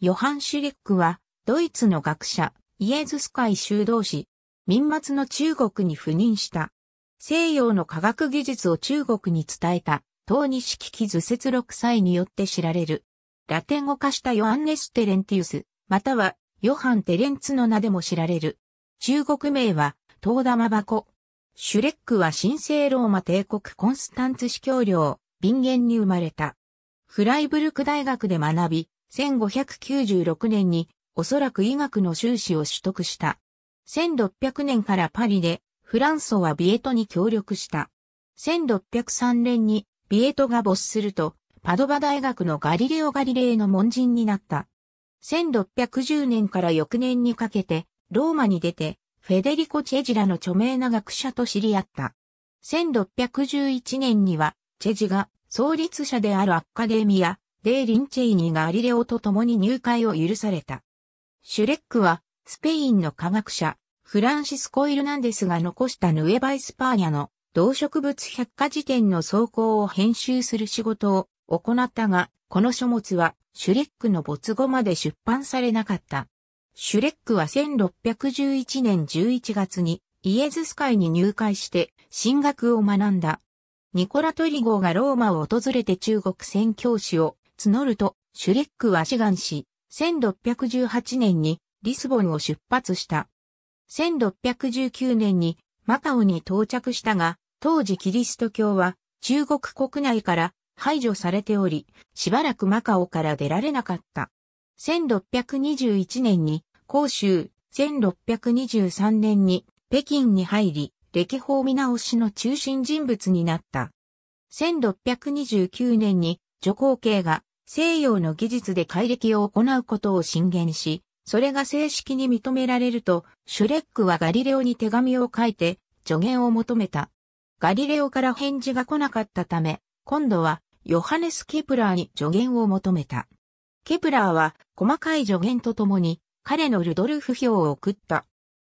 ヨハン・シュレックは、ドイツの学者、イエズス会修道士、民末の中国に赴任した。西洋の科学技術を中国に伝えた、東西機記図説六歳によって知られる。ラテン語化したヨアンネス・テレンティウス、または、ヨハン・テレンツの名でも知られる。中国名は、東玉箱。シュレックは神聖ローマ帝国コンスタンツ司教領、ビンゲンに生まれた。フライブルク大学で学び、1596年におそらく医学の修士を取得した。1600年からパリでフランソはビエトに協力した。1603年にビエトが没するとパドバ大学のガリレオ・ガリレイの門人になった。1610年から翌年にかけてローマに出てフェデリコ・チェジラの著名な学者と知り合った。1611年にはチェジが創立者であるアッカデミア、デイ・リンチェイニーがアリレオと共に入会を許された。シュレックは、スペインの科学者、フランシスコ・イルナンデスが残したヌエバイスパーニャの動植物百科事典の草稿を編集する仕事を行ったが、この書物はシュレックの没後まで出版されなかった。シュレックは1611年11月にイエズス会に入会して進学を学んだ。ニコラトリゴーがローマを訪れて中国宣教師を募ると、シュレックは志願し、1618年にリスボンを出発した。1619年にマカオに到着したが、当時キリスト教は中国国内から排除されており、しばらくマカオから出られなかった。1621年に広州、1623年に北京に入り、歴法見直しの中心人物になった。1629年に女皇系が西洋の技術で改暦を行うことを進言し、それが正式に認められると、シュレックはガリレオに手紙を書いて助言を求めた。ガリレオから返事が来なかったため、今度はヨハネス・ケプラーに助言を求めた。ケプラーは細かい助言とともに彼のルドルフ票を送った。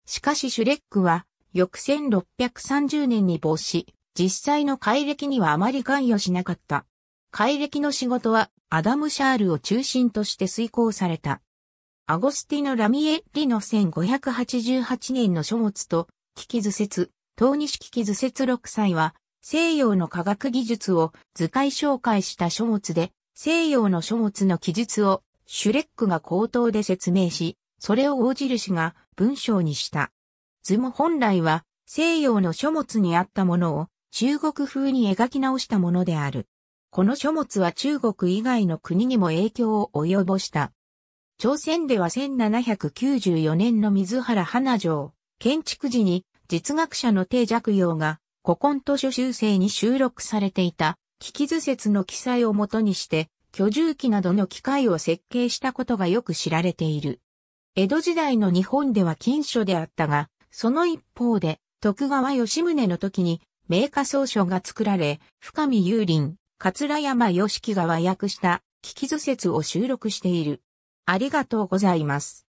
しかしシュレックは翌1630年に没し、実際の改暦にはあまり関与しなかった。改暦の仕事はアダム・シャールを中心として遂行された。アゴスティノ・ラミエッリの1588年の書物と、聞き図説、東西聞き図説6歳は、西洋の科学技術を図解紹介した書物で、西洋の書物の記述をシュレックが口頭で説明し、それを大印が文章にした。図も本来は西洋の書物にあったものを中国風に描き直したものである。この書物は中国以外の国にも影響を及ぼした。朝鮮では1794年の水原花城、建築時に実学者の定弱用が古今図書修正に収録されていた、聞き図説の記載をもとにして、居住機などの機械を設計したことがよく知られている。江戸時代の日本では禁書であったが、その一方で、徳川吉宗の時に、名家草書が作られ、深見幽林、桂山良樹が和訳した、聞き図説を収録している。ありがとうございます。